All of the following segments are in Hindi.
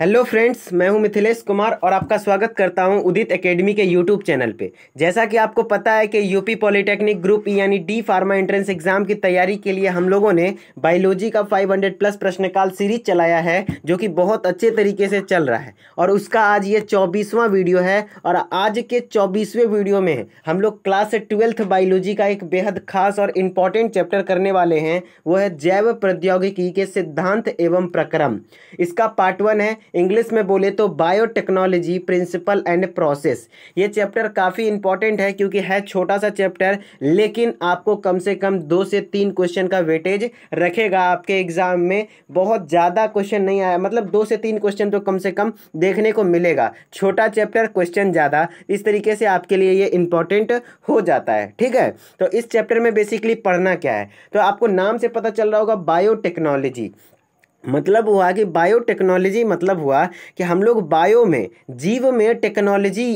हेलो फ्रेंड्स मैं हूं मिथिलेश कुमार और आपका स्वागत करता हूं उदित एकेडमी के यूट्यूब चैनल पे जैसा कि आपको पता है कि यूपी पॉलिटेक्निक ग्रुप यानी डी फार्मा एंट्रेंस एग्जाम की तैयारी के लिए हम लोगों ने बायोलॉजी का 500 प्लस प्रश्नकाल सीरीज चलाया है जो कि बहुत अच्छे तरीके से चल रहा है और उसका आज ये चौबीसवां वीडियो है और आज के चौबीसवें वीडियो में हम लोग क्लास ट्वेल्थ बायोलॉजी का एक बेहद खास और इम्पॉर्टेंट चैप्टर करने वाले हैं वो है जैव प्रौद्योगिकी के सिद्धांत एवं प्रक्रम इसका पार्ट वन है इंग्लिश में बोले तो बायोटेक्नोलॉजी प्रिंसिपल एंड प्रोसेस ये चैप्टर काफ़ी इंपॉर्टेंट है क्योंकि है छोटा सा चैप्टर लेकिन आपको कम से कम दो से तीन क्वेश्चन का वेटेज रखेगा आपके एग्ज़ाम में बहुत ज़्यादा क्वेश्चन नहीं आया मतलब दो से तीन क्वेश्चन तो कम से कम देखने को मिलेगा छोटा चैप्टर क्वेश्चन ज़्यादा इस तरीके से आपके लिए ये इंपॉर्टेंट हो जाता है ठीक है तो इस चैप्टर में बेसिकली पढ़ना क्या है तो आपको नाम से पता चल रहा होगा बायोटेक्नोलॉजी मतलब हुआ कि बायोटेक्नोलॉजी मतलब हुआ कि हम लोग बायो में जीव में टेक्नोलॉजी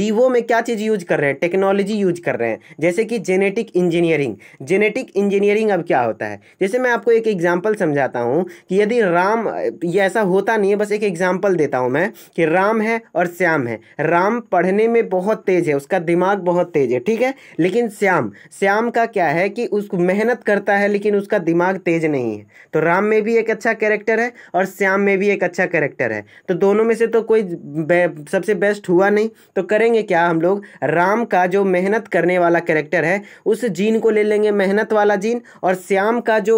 जीवों में क्या चीज़ यूज कर रहे हैं टेक्नोलॉजी यूज कर रहे हैं जैसे कि जेनेटिक इंजीनियरिंग जेनेटिक इंजीनियरिंग अब क्या होता है जैसे मैं आपको एक एग्जांपल समझाता हूँ कि यदि राम ये ऐसा होता नहीं है बस एक एग्जाम्पल देता हूँ मैं कि राम है और श्याम है राम पढ़ने में बहुत तेज़ है उसका दिमाग बहुत तेज़ है ठीक है लेकिन श्याम श्याम का क्या है कि उसको मेहनत करता है लेकिन उसका दिमाग तेज़ नहीं है तो राम में भी एक अच्छा कैरेक्टर है और श्याम में भी एक अच्छा कैरेक्टर है तो दोनों में से तो कोई बे, सबसे बेस्ट हुआ नहीं तो करेंगे क्या हम लोग राम का जो मेहनत करने वाला कैरेक्टर है उस जीन को ले लेंगे मेहनत वाला जीन और श्याम का जो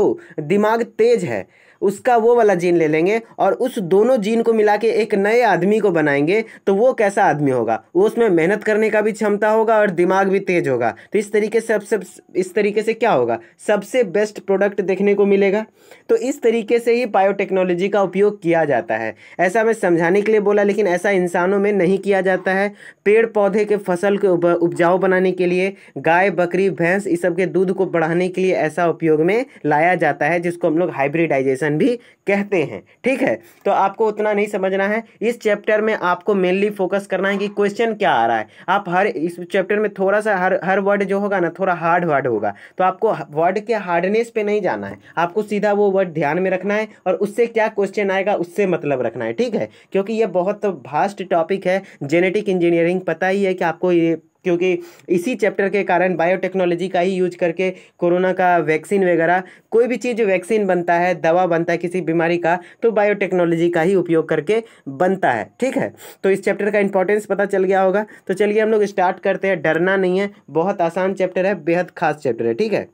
दिमाग तेज है उसका वो वाला जीन ले लेंगे और उस दोनों जीन को मिला के एक नए आदमी को बनाएंगे तो वो कैसा आदमी होगा वो उसमें मेहनत करने का भी क्षमता होगा और दिमाग भी तेज होगा तो इस तरीके से सबसे इस तरीके से क्या होगा सबसे बेस्ट प्रोडक्ट देखने को मिलेगा तो इस तरीके से ही बायोटेक्नोलॉजी का उपयोग किया जाता है ऐसा मैं समझाने के लिए बोला लेकिन ऐसा इंसानों में नहीं किया जाता है पेड़ पौधे के फसल को उपजाऊ बनाने के लिए गाय बकरी भैंस इस सब के दूध को बढ़ाने के लिए ऐसा उपयोग में लाया जाता है जिसको हम लोग हाइब्रिडाइजेशन क्वेश्चन भी कहते हैं ठीक है तो आपको उतना नहीं समझना है इस चैप्टर में आपको मेनली फोकस करना है कि क्वेश्चन क्या आ रहा है आप हर इस चैप्टर में थोड़ा सा हर हर वर्ड जो होगा ना थोड़ा हार्ड वर्ड होगा तो आपको वर्ड के हार्डनेस पे नहीं जाना है आपको सीधा वो वर्ड ध्यान में रखना है और उससे क्या क्वेश्चन आएगा उससे मतलब रखना है ठीक है क्योंकि ये बहुत वास्ट टॉपिक है जेनेटिक इंजीनियरिंग पता ही है कि आपको ये क्योंकि इसी चैप्टर के कारण बायोटेक्नोलॉजी का ही यूज करके कोरोना का वैक्सीन वगैरह कोई भी चीज़ वैक्सीन बनता है दवा बनता है किसी बीमारी का तो बायोटेक्नोलॉजी का ही उपयोग करके बनता है ठीक है तो इस चैप्टर का इंपॉर्टेंस पता चल गया होगा तो चलिए हम लोग स्टार्ट करते हैं डरना नहीं है बहुत आसान चैप्टर है बेहद खास चैप्टर है ठीक है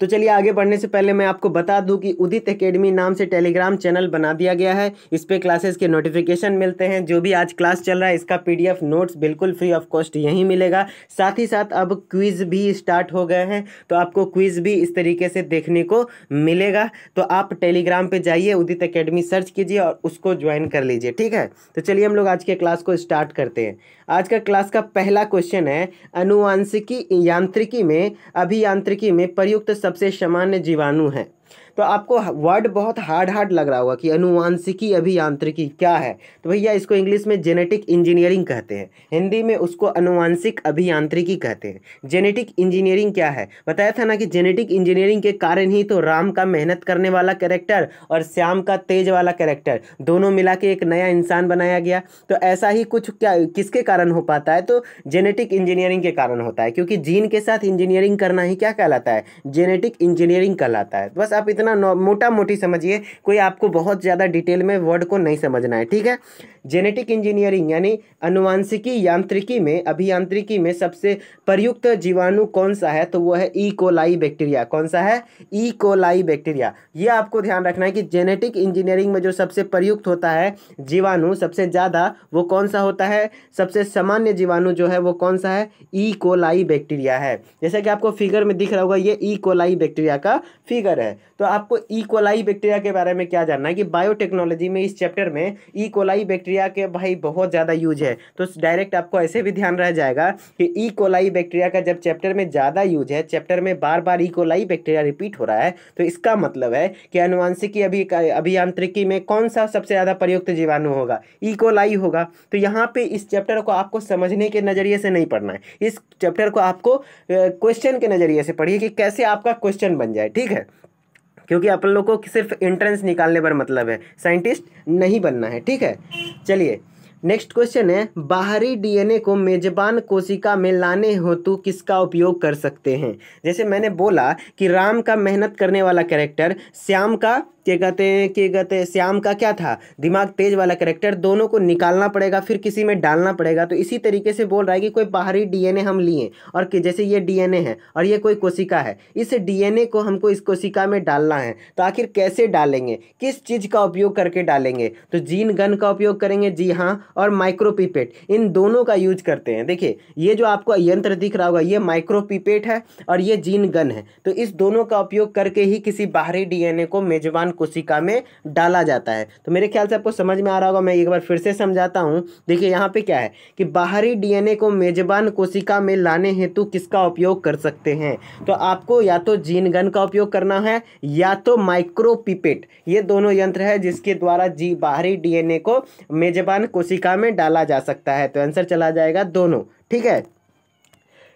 तो चलिए आगे बढ़ने से पहले मैं आपको बता दूं कि उदित एकेडमी नाम से टेलीग्राम चैनल बना दिया गया है इस पर क्लासेस के नोटिफिकेशन मिलते हैं जो भी आज क्लास चल रहा है इसका पीडीएफ नोट्स बिल्कुल फ्री ऑफ कॉस्ट यहीं मिलेगा साथ ही साथ अब क्विज भी स्टार्ट हो गए हैं तो आपको क्विज भी इस तरीके से देखने को मिलेगा तो आप टेलीग्राम पर जाइए उदित अकेडमी सर्च कीजिए और उसको ज्वाइन कर लीजिए ठीक है तो चलिए हम लोग आज के क्लास को स्टार्ट करते हैं आज का क्लास का पहला क्वेश्चन है अनुवांशिकी यांत्रिकी में अभियांत्रिकी में प्रयुक्त सबसे सामान्य जीवाणु हैं तो आपको वर्ड बहुत हार्ड हार्ड लग रहा होगा कि अनुवांशिकी अभियांत्रिकी क्या है तो भैया इसको इंग्लिश में जेनेटिक इंजीनियरिंग कहते हैं हिंदी में उसको अनुवांशिक अभियांत्रिकी कहते हैं जेनेटिक इंजीनियरिंग क्या है बताया था ना कि जेनेटिक इंजीनियरिंग के कारण ही तो राम का मेहनत करने वाला कैरेक्टर और श्याम का तेज वाला कैरेक्टर दोनों मिला के एक नया इंसान बनाया गया तो ऐसा ही कुछ क्या किसके कारण हो पाता है तो जेनेटिक इंजीनियरिंग के कारण होता है क्योंकि जीन के साथ इंजीनियरिंग करना ही क्या कहलाता है जेनेटिक इंजीनियरिंग कहलाता है बस आप आप इतना मोटा मोटी समझिए कोई आपको बहुत ज़्यादा डिटेल में वर्ड को नहीं समझना है ठीक है जेनेटिक इंजीनियरिंग यानी अनुवांशिकी यांत्रिकी में अभियांत्रिकी में सबसे प्रयुक्त जीवाणु कौन सा है तो वो है ई कोलाई बैक्टीरिया कौन सा है ई कोलाई बैक्टीरिया ये आपको ध्यान रखना है कि जेनेटिक इंजीनियरिंग में जो सबसे प्रयुक्त होता है जीवाणु सबसे ज़्यादा वो कौन सा होता है सबसे सामान्य जीवाणु जो है वो कौन सा है ई कोलाई बैक्टीरिया है जैसा कि आपको फिगर में दिख रहा होगा ये ई कोलाई बैक्टीरिया का फिगर है तो आपको इकोलाई e. बैक्टीरिया के बारे में क्या जानना है कि बायोटेक्नोलॉजी में इस चैप्टर में इकोलाई e. बैक्टीरिया के भाई बहुत ज़्यादा यूज है तो डायरेक्ट आपको ऐसे भी ध्यान रह जाएगा कि इकोलाई e. बैक्टीरिया का जब चैप्टर में ज़्यादा यूज है चैप्टर में बार बार ईकोलाई बैक्टीरिया रिपीट हो रहा है तो इसका मतलब है कि अनुवांशिकी अभी अभियांत्रिकी में कौन सा सबसे ज़्यादा प्रयुक्त जीवाणु होगा ईकोलाई होगा तो यहाँ पर इस चैप्टर को आपको समझने के नज़रिए से नहीं पढ़ना है इस चैप्टर को आपको क्वेश्चन के नज़रिए से पढ़िए कि कैसे आपका क्वेश्चन बन जाए ठीक है क्योंकि अपन लोग को सिर्फ एंट्रेंस निकालने पर मतलब है साइंटिस्ट नहीं बनना है ठीक है चलिए नेक्स्ट क्वेश्चन है बाहरी डीएनए को मेजबान कोशिका में लाने हेतु किसका उपयोग कर सकते हैं जैसे मैंने बोला कि राम का मेहनत करने वाला कैरेक्टर श्याम का क्या कहते हैं क्या कहते हैं श्याम का क्या था दिमाग तेज वाला करेक्टर दोनों को निकालना पड़ेगा फिर किसी में डालना पड़ेगा तो इसी तरीके से बोल रहा है कि कोई बाहरी डीएनए हम लिए और कि जैसे ये डीएनए है और ये कोई कोशिका है इस डीएनए को हमको इस कोशिका में डालना है तो आखिर कैसे डालेंगे किस चीज़ का उपयोग करके डालेंगे तो जीन गन का उपयोग करेंगे जी हाँ और माइक्रोपीपेट इन दोनों का यूज करते हैं देखिए ये जो आपको यंत्र दिख रहा होगा ये माइक्रोपीपेट है और ये जीन गन है तो इस दोनों का उपयोग करके ही किसी बाहरी डीएनए को मेजबान कोशिका में डाला जाता है तो मेरे ख्याल से आपको समझ में आ रहा होगा मैं एक बार फिर से समझाता हूँ देखिए यहाँ पे क्या है कि बाहरी डीएनए को मेजबान कोशिका में लाने हेतु किसका उपयोग कर सकते हैं तो आपको या तो जीन गन का उपयोग करना है या तो माइक्रोपिपेट ये दोनों यंत्र है जिसके द्वारा जी बाहरी डी को मेजबान कोशिका में डाला जा सकता है तो आंसर चला जाएगा दोनों ठीक है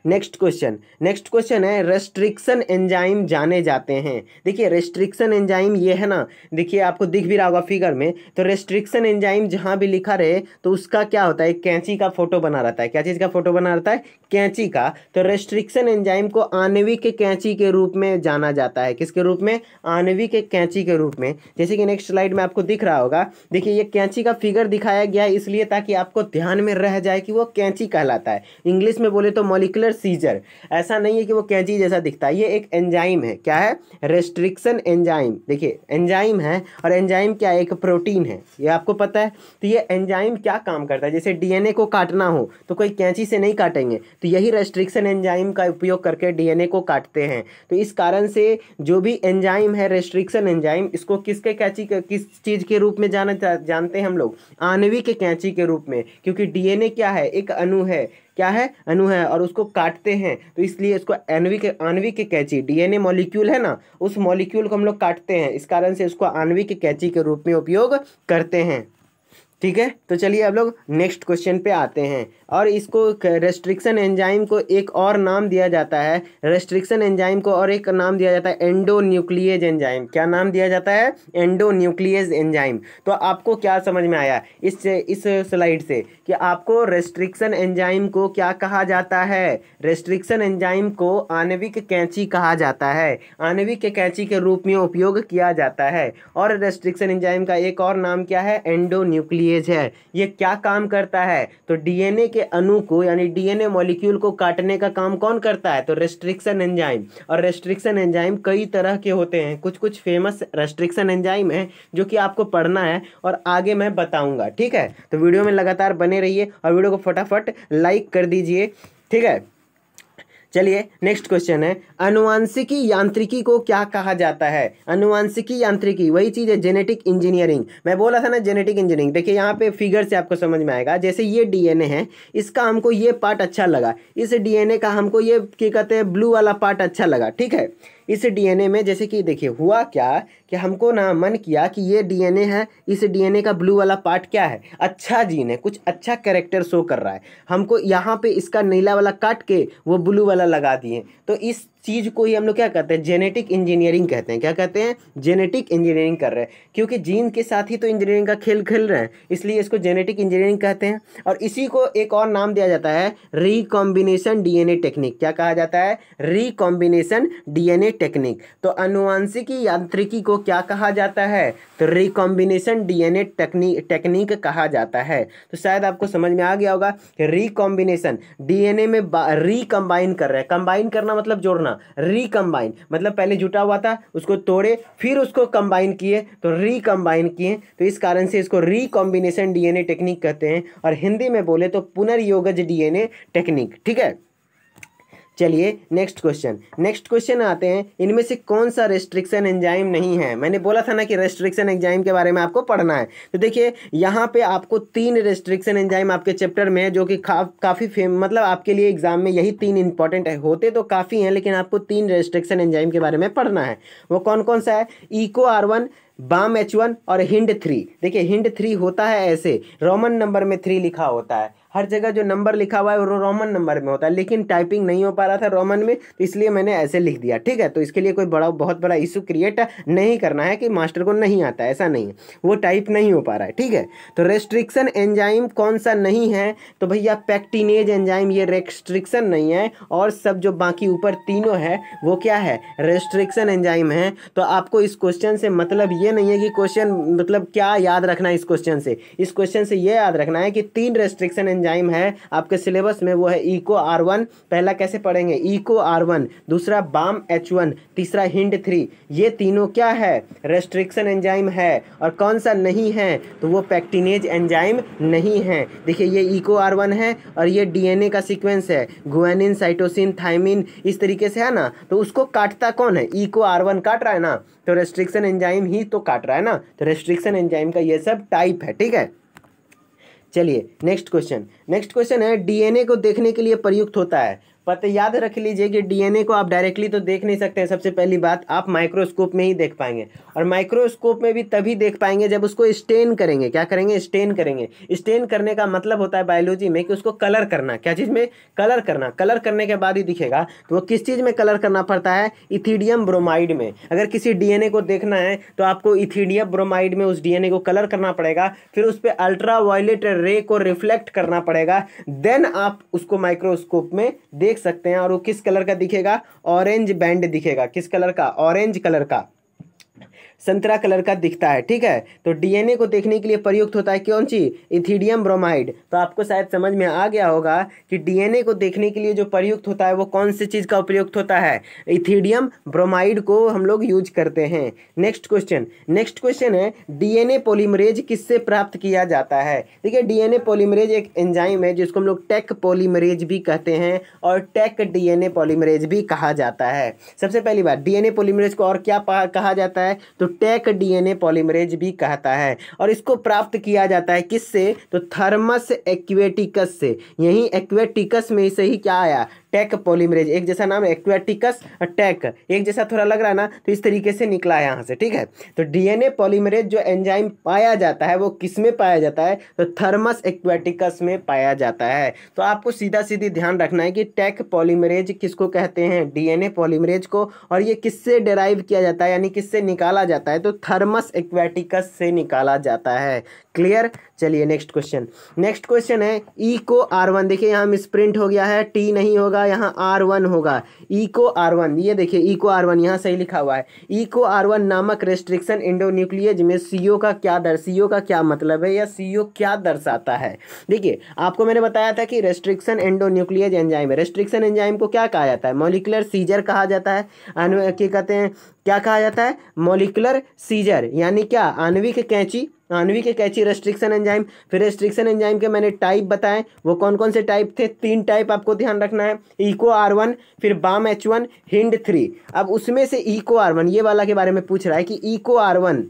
नेक्स्ट क्वेश्चन नेक्स्ट क्वेश्चन है रेस्ट्रिक्शन एंजाइम जाने जाते हैं देखिए रेस्ट्रिक्शन एंजाइम ये है ना देखिए आपको दिख भी रहा होगा फिगर में तो रेस्ट्रिक्शन एंजाइम जहाँ भी लिखा रहे तो उसका क्या होता है कैंची का फोटो बना रहता है क्या चीज़ का फोटो बना रहता है कैंची का तो रेस्ट्रिक्शन एंजाइम को आनवी के कैंची के रूप में जाना जाता है किसके रूप में आनवी के कैंची के रूप में जैसे कि नेक्स्ट स्लाइड में आपको दिख रहा होगा देखिए ये कैंची का फिगर दिखाया गया है इसलिए ताकि आपको ध्यान में रह जाए कि वो कैंची कहलाता है इंग्लिश में बोले तो मोलिकुलर ट्रिगर सीजर ऐसा नहीं है कि वो कैंची जैसा दिखता है ये एक एंजाइम है क्या है रेस्ट्रिक्शन एंजाइम देखिए एंजाइम है और एंजाइम क्या है एक प्रोटीन है ये आपको पता है तो ये एंजाइम क्या काम करता है जैसे डीएनए को काटना हो तो कोई कैंची से नहीं काटेंगे तो यही रेस्ट्रिक्शन एंजाइम का उपयोग करके डीएनए को काटते हैं तो इस कारण से जो भी एंजाइम है रेस्ट्रिक्शन एंजाइम इसको किसके कैंची किस चीज़ के रूप में जाना जानते हैं हम लोग आणविक कैंची के रूप में क्योंकि डीएनए क्या है एक अणु है क्या है अणु है और उसको काटते हैं तो इसलिए इसको आणविक आणविक कैची डीएनए मॉलिक्यूल है ना उस मॉलिक्यूल को हम लोग काटते हैं इस कारण से इसको आणविक कैची के रूप में उपयोग करते हैं ठीक है तो चलिए अब लोग नेक्स्ट क्वेश्चन पे आते हैं और इसको रेस्ट्रिक्शन एंजाइम को एक और नाम दिया जाता है रेस्ट्रिक्शन एंजाइम को और एक नाम दिया जाता है एंडो न्यूक्लियज एंजाइम क्या नाम दिया जाता है एंडो न्यूक्लियज एंजाइम तो आपको क्या समझ में आया इस इस स्लाइड से कि आपको रेस्ट्रिक्शन एंजाइम को क्या कहा जाता है रेस्ट्रिक्शन एंजाइम को आणविक कैंची कहा जाता है आणविक कैंची के रूप में उपयोग किया जाता है और रेस्ट्रिक्शन एंजाइम का एक और नाम क्या है एंडो न्यूक्लियर एटीपीएज है ये क्या काम करता है तो डीएनए के अणु को यानी डीएनए मॉलिक्यूल को काटने का काम कौन करता है तो रेस्ट्रिक्शन एंजाइम और रेस्ट्रिक्शन एंजाइम कई तरह के होते हैं कुछ कुछ फेमस रेस्ट्रिक्शन एंजाइम है जो कि आपको पढ़ना है और आगे मैं बताऊँगा ठीक है तो वीडियो में लगातार बने रहिए और वीडियो को फटाफट लाइक कर दीजिए ठीक है चलिए नेक्स्ट क्वेश्चन है अनुवांशिकी यांत्रिकी को क्या कहा जाता है अनुवांशिकी यांत्रिकी वही चीज़ है जेनेटिक इंजीनियरिंग मैं बोला था ना जेनेटिक इंजीनियरिंग देखिए यहाँ पे फिगर से आपको समझ में आएगा जैसे ये डीएनए है इसका हमको ये पार्ट अच्छा लगा इस डीएनए का हमको ये क्या कहते हैं ब्लू वाला पार्ट अच्छा लगा ठीक है इस डीएनए में जैसे कि देखिए हुआ क्या कि हमको ना मन किया कि ये डीएनए है इस डीएनए का ब्लू वाला पार्ट क्या है अच्छा जीन है कुछ अच्छा कैरेक्टर शो कर रहा है हमको यहाँ पे इसका नीला वाला काट के वो ब्लू वाला लगा दिए तो इस चीज़ को ही हम लोग क्या कहते हैं जेनेटिक इंजीनियरिंग कहते हैं क्या कहते हैं जेनेटिक इंजीनियरिंग कर रहे हैं क्योंकि जीन के साथ ही तो इंजीनियरिंग का खेल खेल रहे हैं इसलिए इसको जेनेटिक इंजीनियरिंग कहते हैं और इसी को एक और नाम दिया जाता है रिकॉम्बिनेशन डीएनए टेक्निक क्या कहा जाता है रिकॉम्बिनेशन डीएनए टेक्निक तो अनुवांशिकी यांत्रिकी को क्या कहा जाता है तो रिकॉम्बिनेशन डीएनए टेक्निक टेक्निक कहा जाता है तो शायद आपको समझ में आ गया होगा रिकॉम्बिनेशन डीएनए में रिकम्बाइन कर रहे हैं कंबाइन करना मतलब जोड़ना होना रिकम्बाइन मतलब पहले जुटा हुआ था उसको तोड़े फिर उसको कंबाइन किए तो रिकम्बाइन किए तो इस कारण से इसको रिकॉम्बिनेशन डीएनए टेक्निक कहते हैं और हिंदी में बोले तो पुनर्योगज डीएनए टेक्निक ठीक है चलिए नेक्स्ट क्वेश्चन नेक्स्ट क्वेश्चन आते हैं इनमें से कौन सा रेस्ट्रिक्शन एंजाइम नहीं है मैंने बोला था ना कि रेस्ट्रिक्शन एंजाइम के बारे में आपको पढ़ना है तो देखिए यहाँ पे आपको तीन रेस्ट्रिक्शन एंजाइम आपके चैप्टर में है जो कि काफ़ी फेम मतलब आपके लिए एग्जाम में यही तीन इंपॉर्टेंट है होते तो काफ़ी हैं लेकिन आपको तीन रेस्ट्रिक्शन एंजाइम के बारे में पढ़ना है वो कौन कौन सा है Eco R one Bam H one और हिंड थ्री देखिए हिंड थ्री होता है ऐसे रोमन नंबर में थ्री लिखा होता है हर जगह जो नंबर लिखा हुआ है वो रोमन नंबर में होता है लेकिन टाइपिंग नहीं हो पा रहा था रोमन में तो इसलिए मैंने ऐसे लिख दिया ठीक है तो इसके लिए कोई बड़ा बहुत बड़ा इशू क्रिएट नहीं करना है कि मास्टर को नहीं आता ऐसा नहीं है वो टाइप नहीं हो पा रहा है ठीक है तो रेस्ट्रिक्शन एंजाइम कौन सा नहीं है तो भैया पैक्टिनेज एंजाइम ये रेस्ट्रिक्शन नहीं है और सब जो बाकी ऊपर तीनों है वो क्या है रेस्ट्रिक्शन एंजाइम है तो आपको इस क्वेश्चन से मतलब ये नहीं है कि क्वेश्चन मतलब क्या याद रखना है इस क्वेश्चन से इस क्वेश्चन से ये याद रखना है कि तीन रेस्ट्रिक्शन एंजाइम है आपके सिलेबस में वो है इको आर वन पहला कैसे पढ़ेंगे इको आर वन दूसरा बाम एच वन तीसरा हिंड थ्री ये तीनों क्या है रेस्ट्रिक्शन एंजाइम है और कौन सा नहीं है तो वो पैक्टिनेज एंजाइम नहीं है देखिए ये इको आर वन है और ये डीएनए का सीक्वेंस है गुएनिन साइटोसिन थाइमिन इस तरीके से है ना तो उसको काटता कौन है इको आर वन काट रहा है ना तो रेस्ट्रिक्शन एंजाइम ही तो काट रहा है ना तो रेस्ट्रिक्शन एंजाइम का ये सब टाइप है ठीक है चलिए नेक्स्ट क्वेश्चन नेक्स्ट क्वेश्चन है डीएनए को देखने के लिए प्रयुक्त होता है पता याद रख लीजिए कि डीएनए को आप डायरेक्टली तो देख नहीं सकते हैं सबसे पहली बात आप माइक्रोस्कोप में ही देख पाएंगे और माइक्रोस्कोप में भी तभी देख पाएंगे जब उसको स्टेन करेंगे क्या करेंगे स्टेन करेंगे स्टेन करने का मतलब होता है बायोलॉजी में कि उसको कलर करना क्या चीज़ में कलर करना कलर करने के बाद ही दिखेगा तो वो किस चीज़ में कलर करना पड़ता है इथीडियम ब्रोमाइड में अगर किसी डी को देखना है तो आपको इथीडियम ब्रोमाइड में उस डी को कलर करना पड़ेगा फिर उस पर अल्ट्रा रे को रिफ्लेक्ट करना पड़ेगा देन आप उसको माइक्रोस्कोप में देख देख सकते हैं और वो किस कलर का दिखेगा ऑरेंज बैंड दिखेगा किस कलर का ऑरेंज कलर का संतरा कलर का दिखता है ठीक है तो डीएनए को देखने के लिए प्रयुक्त होता है कौन सी इथिडियम ब्रोमाइड तो आपको शायद समझ में आ गया होगा कि डीएनए को देखने के लिए जो प्रयुक्त होता है वो कौन सी चीज़ का उपयुक्त होता है इथिडियम ब्रोमाइड को हम लोग यूज करते हैं नेक्स्ट क्वेश्चन नेक्स्ट क्वेश्चन है डीएनए पोलीमरेज किससे प्राप्त किया जाता है देखिए डीएनए पोलिमरेज एक एंजाइम है जिसको हम लोग टेक पोलीमरेज भी कहते हैं और टेक डीएनए पोलीमरेज भी कहा जाता है सबसे पहली बात डीएनए पोलीमरेज को और क्या कहा जाता है तो टेक डीएनए पॉलीमरेज भी कहता है और इसको प्राप्त किया जाता है किससे तो थर्मस एक्वेटिकस से यही एक्वेटिकस में से ही क्या आया टेक पॉलीमरेज एक जैसा नाम एक्वेटिकस टेक एक जैसा थोड़ा लग रहा ना तो इस तरीके से निकला है यहाँ से ठीक है तो डीएनए पॉलीमरेज जो एंजाइम पाया जाता है वो किस में पाया जाता है तो थर्मस एक्वेटिकस में पाया जाता है तो आपको सीधा सीधी ध्यान रखना है कि टेक पॉलीमरेज किसको कहते हैं डीएनए पॉलीमरेज को और ये किससे डेराइव किया जाता है यानी किससे निकाला जाता है जाता है तो थर्मस एक्वेटिकस से निकाला जाता है क्लियर चलिए नेक्स्ट क्वेश्चन नेक्स्ट क्वेश्चन है E e co R one देखिए यहाँ स्प्रिंट हो गया है टी नहीं होगा यहाँ आर वन होगा E e co R one ये देखिए E e co R one यहाँ सही लिखा हुआ है ई को आर वन नामक रेस्ट्रिक्शन इंडोन्यूक्लियज में सी का क्या दर सी का क्या मतलब है या सी क्या दर्शाता है देखिए आपको मैंने बताया था कि रेस्ट्रिक्शन न्यूक्लियज एंजाइम है रेस्ट्रिक्शन एंजाइम को क्या कहा जाता है मोलिकुलर सीजर कहा जाता है क्या कहते हैं क्या कहा जाता है मोलिकुलर सीजर यानी क्या आणविक कैंची के कैची रेस्ट्रिक्शन एंजाइम फिर रेस्ट्रिक्शन एंजाइम के मैंने टाइप बताए वो कौन कौन से टाइप थे तीन टाइप आपको ध्यान रखना है इको आर वन फिर Bam H one Hind three अब उसमें से इको आर वन ये वाला के बारे में पूछ रहा है कि इको आर वन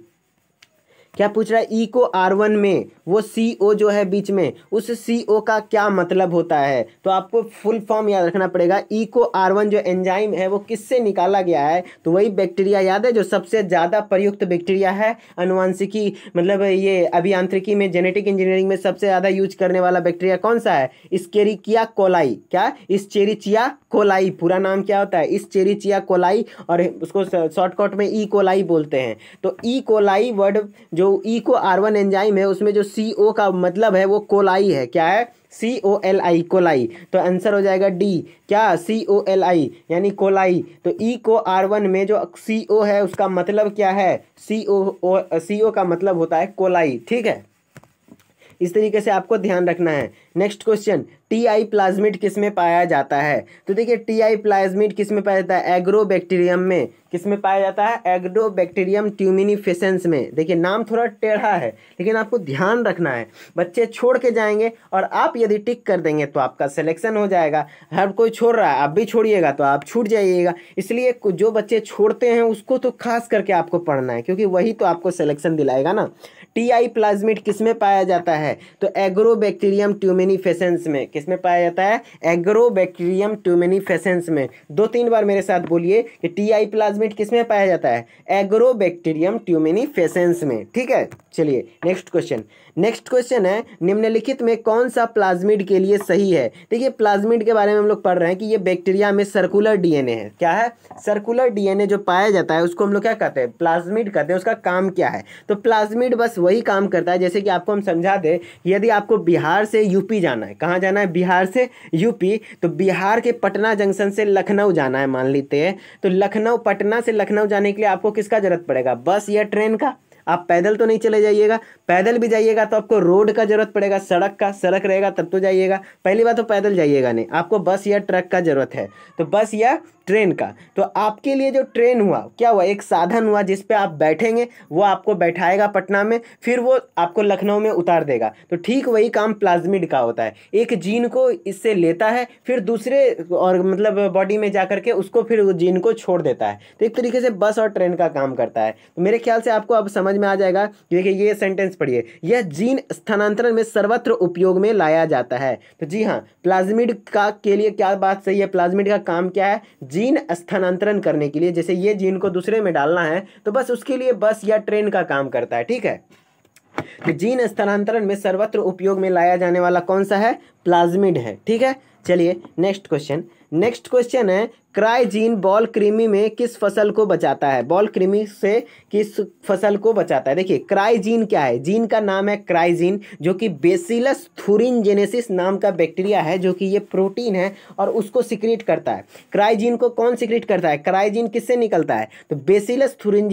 क्या पूछ रहा है इको आर वन में वो सी ओ जो है बीच में उस सी ओ का क्या मतलब होता है तो आपको फुल फॉर्म याद रखना पड़ेगा इको आर वन जो एंजाइम है वो किससे निकाला गया है तो वही बैक्टीरिया याद है जो सबसे ज़्यादा प्रयुक्त बैक्टीरिया है अनुवांशिकी मतलब ये अभियांत्रिकी में जेनेटिक इंजीनियरिंग में सबसे ज़्यादा यूज करने वाला बैक्टीरिया कौन सा है इसकेरिकिया कोलाई क्या इस चेरिचिया कोलाई पूरा नाम क्या होता है इस चेरिचिया कोलाई और उसको शॉर्टकट में ई e कोलाई बोलते हैं तो ई कोलाई वर्ड जो E e co R one enzyme है उसमें जो सी ओ का मतलब है वो कोलाई है क्या है C O L I coli तो आंसर हो जाएगा डी क्या सी ओ एल आई यानी कोलाई तो E e co R one में जो सी ओ है उसका मतलब क्या है सी ओ सी ओ का मतलब होता है कोलाई ठीक है इस तरीके से आपको ध्यान रखना है next question T I plasmid किस में पाया जाता है तो देखिए टी आई प्लाज्मिट किस में पाया जाता है एग्रोबैक्टीरियम में किस में पाया जाता है एग्रोबैक्टीरियम ट्यूमिनीफेसेंस में देखिए नाम थोड़ा टेढ़ा है लेकिन आपको ध्यान रखना है बच्चे छोड़ के जाएंगे और आप यदि टिक कर देंगे तो आपका सिलेक्शन हो जाएगा हर कोई छोड़ रहा है आप भी छोड़िएगा तो आप छूट जाइएगा इसलिए जो बच्चे छोड़ते हैं उसको तो खास करके आपको पढ़ना है क्योंकि वही तो आपको सिलेक्शन दिलाएगा ना टी आई प्लाज्मिट किस में पाया जाता है तो एग्रोबैक्टीरियम ट्यूमेनिफेसेंस में किस में पाया जाता है एग्रोबैक्टीरियम ट्यूमेनिफेसेंस में दो तीन बार मेरे साथ बोलिए कि टी आई प्लाज्मिट किस में पाया जाता है एग्रोबैक्टीरियम ट्यूमेनिफेसेंस में ठीक है चलिए नेक्स्ट क्वेश्चन नेक्स्ट क्वेश्चन है निम्नलिखित में कौन सा प्लाज्मिड के लिए सही है देखिए प्लाज्मिड के बारे में हम लोग पढ़ रहे हैं कि ये बैक्टीरिया में सर्कुलर डीएनए है क्या है सर्कुलर डीएनए जो पाया जाता है उसको हम लोग क्या कहते हैं प्लाज्मिड कहते हैं उसका काम क्या है तो प्लाज्मिड बस वही काम करता है जैसे कि आपको हम समझा दें यदि आपको बिहार से यूपी जाना है कहाँ जाना है बिहार से यूपी तो बिहार के पटना जंक्शन से लखनऊ जाना है मान लेते हैं तो लखनऊ पटना से लखनऊ जाने के लिए आपको किसका ज़रूरत पड़ेगा बस या ट्रेन का आप पैदल तो नहीं चले जाइएगा पैदल भी जाइएगा तो आपको रोड का जरूरत पड़ेगा सड़क का सड़क रहेगा तब तो जाइएगा पहली बात तो पैदल जाइएगा नहीं आपको बस या ट्रक का जरूरत है तो बस या ट्रेन का तो आपके लिए जो ट्रेन हुआ क्या हुआ एक साधन हुआ जिस पे आप बैठेंगे वो आपको बैठाएगा पटना में फिर वो आपको लखनऊ में उतार देगा तो ठीक वही काम प्लाज्मिड का होता है एक जीन को इससे लेता है फिर दूसरे और मतलब बॉडी में जा करके उसको फिर जीन को छोड़ देता है तो एक तरीके से बस और ट्रेन का काम करता है तो मेरे ख्याल से आपको अब समझ समझ में आ जाएगा देखिए ये सेंटेंस पढ़िए यह जीन स्थानांतरण में सर्वत्र उपयोग में लाया जाता है तो जी हाँ प्लाज्मिड का के लिए क्या बात सही है प्लाज्मिड का काम क्या है जीन स्थानांतरण करने के लिए जैसे ये जीन को दूसरे में डालना है तो बस उसके लिए बस या ट्रेन का काम करता है ठीक है तो जीन स्थानांतरण में सर्वत्र उपयोग में लाया जाने वाला कौन सा है प्लाज्मिड है ठीक है चलिए नेक्स्ट क्वेश्चन नेक्स्ट क्वेश्चन है क्राइजीन बॉल क्रीमी में किस फसल को बचाता है बॉल क्रीमी से किस फसल को बचाता है देखिए क्राइजीन क्या है जीन का नाम है क्राइजीन जो कि बेसिलस थुरिन जेनेसिस नाम का बैक्टीरिया है जो कि ये प्रोटीन है और उसको सिक्रीट करता है क्राइजीन को कौन सिक्रीट करता है क्राइजीन किससे निकलता है तो बेसिलस थुरिन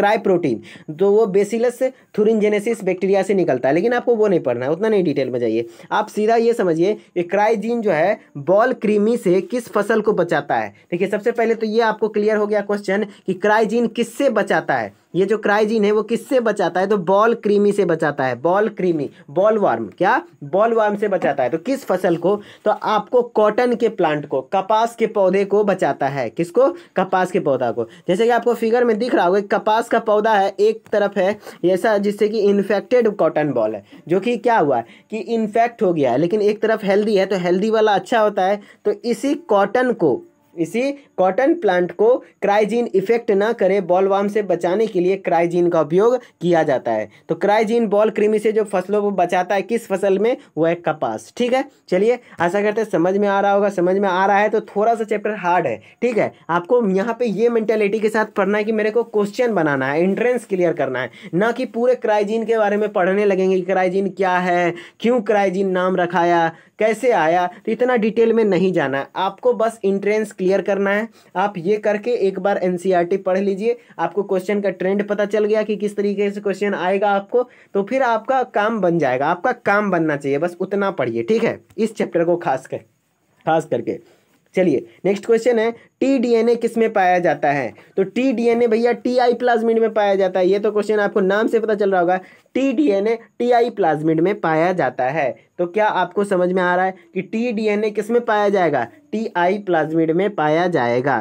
क्राई प्रोटीन तो वो बेसिलस थुरिन जेनेसिस बैक्टीरिया से निकलता है लेकिन आपको वो नहीं पढ़ना है उतना नहीं डिटेल में जाइए आप सीधा ये समझिए कि क्राइजीन जो है बॉल क्रीमी से किस फसल को बचाता है देखिए सबसे पहले तो ये आपको क्लियर हो गया क्वेश्चन कि क्राइजीन किससे बचाता है ये जो क्राइजीन है वो किससे बचाता है तो बॉल क्रीमी से बचाता है बॉल क्रीमी बॉल वार्म क्या बॉल वार्म से बचाता है तो किस फसल को तो आपको कॉटन के प्लांट को कपास के पौधे को बचाता है किसको कपास के पौधा को जैसे कि आपको फिगर में दिख रहा होगा कपास का पौधा है एक तरफ है ऐसा जिससे कि इन्फेक्टेड कॉटन बॉल है जो कि क्या हुआ कि इन्फेक्ट हो गया है लेकिन एक तरफ हेल्दी है तो हेल्दी वाला अच्छा होता है तो इसी कॉटन को इसी कॉटन प्लांट को क्राइजीन इफेक्ट ना करे बॉल वार्म से बचाने के लिए क्राइजीन का उपयोग किया जाता है तो क्राइजीन बॉल क्रीमी से जो फसलों को बचाता है किस फसल में वो है कपास ठीक है चलिए आशा करते हैं समझ में आ रहा होगा समझ में आ रहा है तो थोड़ा सा चैप्टर हार्ड है ठीक है आपको यहाँ पे ये मेंटेलिटी के साथ पढ़ना है कि मेरे को क्वेश्चन बनाना है एंट्रेंस क्लियर करना है ना कि पूरे क्राइजीन के बारे में पढ़ने लगेंगे कि क्राइजीन क्या है क्यों क्राइजीन नाम रखाया कैसे आया तो इतना डिटेल में नहीं जाना आपको बस इंट्रेंस क्लियर क्लियर करना है आप ये करके एक बार एन e पढ़ लीजिए आपको क्वेश्चन का ट्रेंड पता चल गया कि किस तरीके से क्वेश्चन आएगा आपको तो फिर आपका काम बन जाएगा आपका काम बनना चाहिए बस उतना पढ़िए ठीक है इस चैप्टर को खास कर खास करके चलिए नेक्स्ट क्वेश्चन है टी डीएनए किस में पाया जाता है तो टी डीएनए भैया टी आई प्लाज्मिड में पाया जाता है ये तो क्वेश्चन आपको नाम से पता चल रहा होगा T DNA T I plasmid में पाया जाता है तो क्या आपको समझ में आ रहा है कि टी डीएनए किस में पाया जाएगा टी आई प्लाज्मिड में पाया जाएगा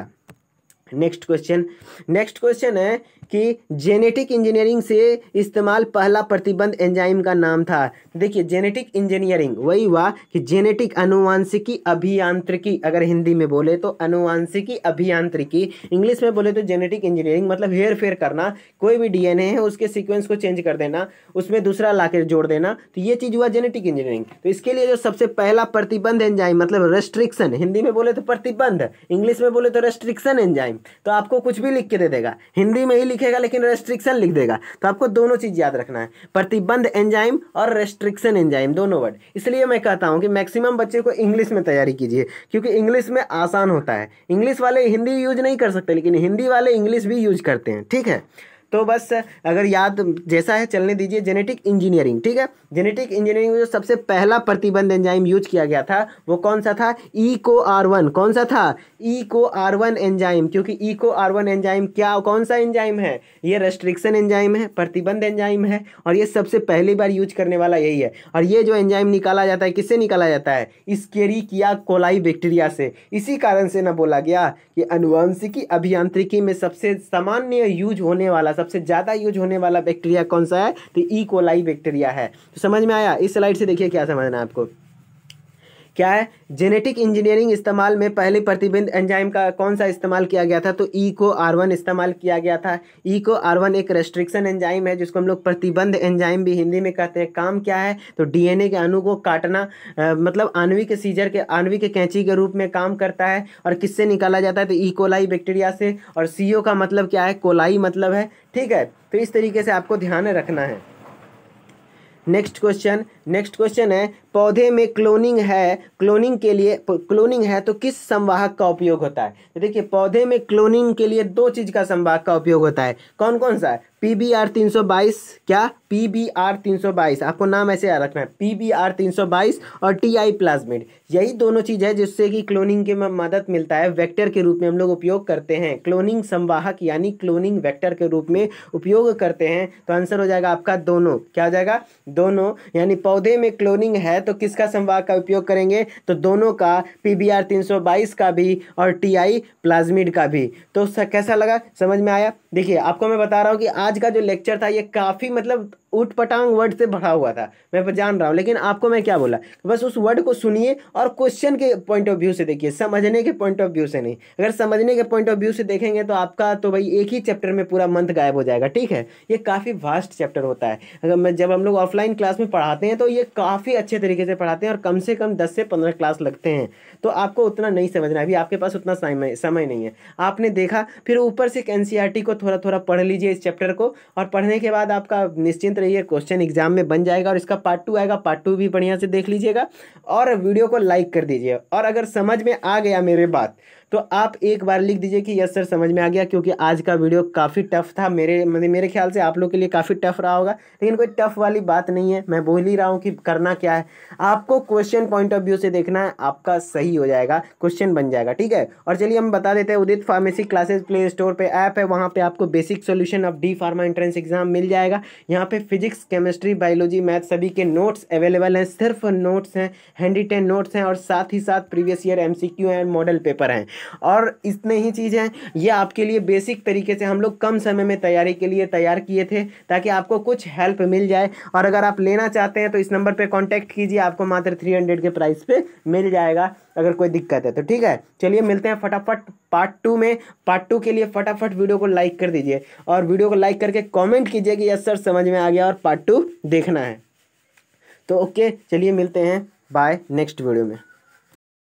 नेक्स्ट क्वेश्चन नेक्स्ट क्वेश्चन है कि जेनेटिक इंजीनियरिंग से इस्तेमाल पहला प्रतिबंध एंजाइम का नाम था देखिए जेनेटिक इंजीनियरिंग वही हुआ कि जेनेटिक अनुवांशिकी अभियांत्रिकी अगर हिंदी में बोले तो अनुवांशिकी अभियांत्रिकी इंग्लिश में बोले तो जेनेटिक इंजीनियरिंग मतलब हेयर फेयर करना कोई भी डीएनए है उसके सीक्वेंस को चेंज कर देना उसमें दूसरा ला जोड़ देना तो ये चीज़ हुआ जेनेटिक इंजीनियरिंग तो इसके लिए जो सबसे पहला प्रतिबंध एंजाइम मतलब रेस्ट्रिक्शन हिंदी में बोले तो प्रतिबंध इंग्लिश में बोले तो रेस्ट्रिक्शन एंजाइम तो आपको कुछ भी लिख के दे देगा हिंदी में ही लिख लिखेगा लेकिन रेस्ट्रिक्शन लिख देगा तो आपको दोनों चीज़ याद रखना है प्रतिबंध एंजाइम और रेस्ट्रिक्शन एंजाइम दोनों वर्ड इसलिए मैं कहता हूँ कि मैक्सिमम बच्चे को इंग्लिश में तैयारी कीजिए क्योंकि इंग्लिश में आसान होता है इंग्लिश वाले हिंदी यूज नहीं कर सकते लेकिन हिंदी वाले इंग्लिश भी यूज करते हैं ठीक है तो बस अगर याद जैसा है चलने दीजिए जेनेटिक इंजीनियरिंग ठीक है जेनेटिक इंजीनियरिंग में जो सबसे पहला प्रतिबंध एंजाइम यूज किया गया था वो कौन सा था E e co R one कौन सा था E e co R one enzyme क्योंकि E e co R one enzyme क्या कौन सा एंजाइम है ये रेस्ट्रिक्शन एंजाइम है प्रतिबंध एंजाइम है और ये सबसे पहली बार यूज करने वाला यही है और ये जो एंजाइम निकाला जाता है किससे निकाला जाता है किया कोलाई बैक्टीरिया से इसी कारण से ना बोला गया कि अनुवंशिकी अभियांत्रिकी में सबसे सामान्य यूज होने वाला सबसे ज़्यादा यूज होने वाला बैक्टीरिया कौन सा है तो ई कोलाई बैक्टीरिया है तो समझ में आया इस स्लाइड से देखिए क्या समझना है आपको क्या है जेनेटिक इंजीनियरिंग इस्तेमाल में पहले प्रतिबंध एंजाइम का कौन सा इस्तेमाल किया गया था तो E e co R one इस्तेमाल किया गया था E e co R one एक रेस्ट्रिक्शन एंजाइम है जिसको हम लोग प्रतिबंध एंजाइम भी हिंदी में कहते हैं काम क्या है तो डीएनए के अणु को काटना आ, मतलब आणविक सीजर के आणविक कैंची के रूप में काम करता है और किससे निकाला जाता है तो ई कोलाई बैक्टीरिया से और सी का मतलब क्या है कोलाई मतलब है ठीक है तो इस तरीके से आपको ध्यान रखना है नेक्स्ट क्वेश्चन नेक्स्ट क्वेश्चन है पौधे में क्लोनिंग है क्लोनिंग के लिए क्लोनिंग है तो किस संवाहक का उपयोग होता है तो देखिए पौधे में क्लोनिंग के लिए दो चीज़ का संवाहक का उपयोग होता है कौन कौन सा है पी बी आर तीन सौ बाईस क्या पी बी आर तीन सौ बाईस आपको नाम ऐसे याद रखना है पी बी आर तीन सौ बाईस और टी आई प्लाज्मिड यही दोनों चीज़ है जिससे कि क्लोनिंग के मदद मिलता है वेक्टर के रूप में हम लोग उपयोग करते हैं क्लोनिंग संवाहक यानी क्लोनिंग वेक्टर के रूप में उपयोग करते हैं तो आंसर हो जाएगा आपका दोनों क्या हो जाएगा दोनों यानी पौधे में क्लोनिंग है है तो किसका संवाद का उपयोग करेंगे तो दोनों का पी बी आर तीन सौ बाईस का भी और टी आई प्लाज्मिड का भी तो कैसा लगा समझ में आया देखिए आपको मैं बता रहा हूँ कि आज का जो लेक्चर था ये काफ़ी मतलब उठपटांग वर्ड से भरा हुआ था मैं जान रहा हूँ लेकिन आपको मैं क्या बोला बस उस वर्ड को सुनिए और क्वेश्चन के पॉइंट ऑफ व्यू से देखिए समझने के पॉइंट ऑफ व्यू से नहीं अगर समझने के पॉइंट ऑफ व्यू से देखेंगे तो आपका तो भाई एक ही चैप्टर में पूरा मंथ गायब हो जाएगा ठीक है ये काफ़ी वास्ट चैप्टर होता है अगर मैं जब हम लोग ऑफलाइन क्लास में पढ़ाते हैं तो ये काफ़ी अच्छे तरीके से पढ़ाते हैं और कम से कम दस से पंद्रह क्लास लगते हैं तो आपको उतना नहीं समझना अभी आपके पास उतना समय समय नहीं है आपने देखा फिर ऊपर से एक एन e को थोड़ा थोड़ा पढ़ लीजिए इस चैप्टर को और पढ़ने के बाद आपका निश्चिंत रहिए क्वेश्चन एग्जाम में बन जाएगा और इसका पार्ट टू आएगा पार्ट टू भी बढ़िया से देख लीजिएगा और वीडियो को लाइक कर दीजिए और अगर समझ में आ गया मेरे बात तो आप एक बार लिख दीजिए कि यस सर समझ में आ गया क्योंकि आज का वीडियो काफ़ी टफ था मेरे मतलब मेरे ख्याल से आप लोग के लिए काफ़ी टफ रहा होगा लेकिन कोई टफ वाली बात नहीं है मैं बोल ही रहा हूँ कि करना क्या है आपको क्वेश्चन पॉइंट ऑफ व्यू से देखना है आपका सही हो जाएगा क्वेश्चन बन जाएगा ठीक है और चलिए हम बता देते हैं Udit pharmacy classes play store पर ऐप है वहाँ पर आपको basic solution of D pharma entrance exam मिल जाएगा यहाँ पर फिजिक्स केमिस्ट्री बायोलॉजी मैथ सभी के नोट्स अवेलेबल हैं सिर्फ नोट्स हैं हैंडी टेन नोट्स हैं और साथ ही साथ previous year M C Q and model paper हैं और इतने ही चीज़ हैं ये आपके लिए बेसिक तरीके से हम लोग कम समय में तैयारी के लिए तैयार किए थे ताकि आपको कुछ हेल्प मिल जाए और अगर आप लेना चाहते हैं तो इस नंबर पर कॉन्टैक्ट कीजिए आपको मात्र थ्री हंड्रेड के प्राइस पर मिल जाएगा अगर कोई दिक्कत है तो ठीक है चलिए मिलते हैं फटाफट पार्ट टू में पार्ट टू के लिए फटाफट वीडियो को लाइक कर दीजिए और वीडियो को लाइक करके कमेंट कीजिए कि यस सर समझ में आ गया और पार्ट टू देखना है तो ओके चलिए मिलते हैं बाय नेक्स्ट वीडियो में